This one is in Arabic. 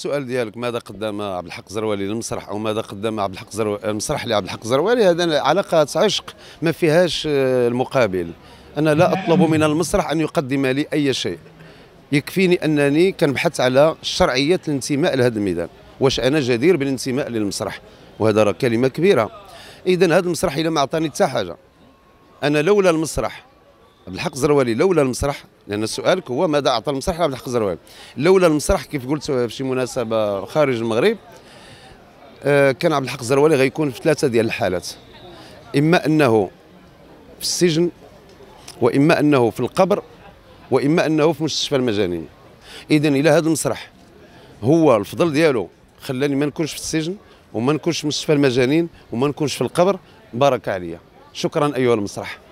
السؤال ديالك ماذا قدم عبد الحق زروالي للمسرح او ماذا قدم عبد الحق زرو... المسرح لعبد الحق زروالي هذا علاقات عشق ما فيهاش آه، المقابل انا لا اطلب من المسرح ان يقدم لي اي شيء يكفيني انني كنبحث على شرعيه الانتماء لهذا الميدان واش انا جدير بالانتماء للمسرح وهذا راه كلمه كبيره اذا هذا المسرح الا ما عطاني حتى حاجه انا لولا المسرح عبد الحق زروالي لولا المسرح لان سؤالك هو ماذا اعطى المسرح لعبد الحق زروال لولا المسرح كيف قلت في شي مناسبه خارج المغرب آه، كان عبد الحق الزروالي غيكون في ثلاثه ديال الحالات اما انه في السجن واما انه في القبر واما انه في مستشفى المجانين اذا الى هذا المسرح هو الفضل ديالو خلاني ما نكونش في السجن وما نكونش في مستشفى المجانين وما نكونش في القبر بارك عليا شكرا ايها المسرح